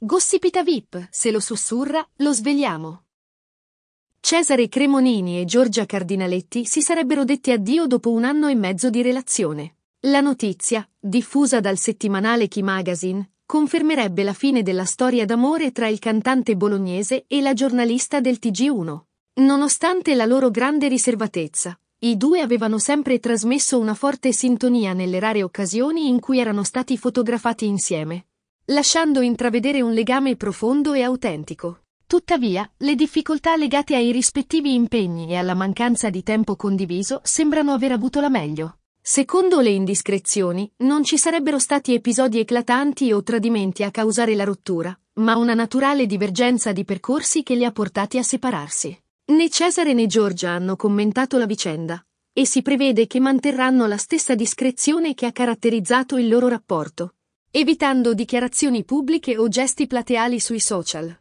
Gossipita VIP, se lo sussurra, lo svegliamo. Cesare Cremonini e Giorgia Cardinaletti si sarebbero detti addio dopo un anno e mezzo di relazione. La notizia, diffusa dal settimanale Key Magazine, confermerebbe la fine della storia d'amore tra il cantante bolognese e la giornalista del TG1. Nonostante la loro grande riservatezza, i due avevano sempre trasmesso una forte sintonia nelle rare occasioni in cui erano stati fotografati insieme lasciando intravedere un legame profondo e autentico. Tuttavia, le difficoltà legate ai rispettivi impegni e alla mancanza di tempo condiviso sembrano aver avuto la meglio. Secondo le indiscrezioni, non ci sarebbero stati episodi eclatanti o tradimenti a causare la rottura, ma una naturale divergenza di percorsi che li ha portati a separarsi. Né Cesare né Giorgia hanno commentato la vicenda, e si prevede che manterranno la stessa discrezione che ha caratterizzato il loro rapporto, evitando dichiarazioni pubbliche o gesti plateali sui social.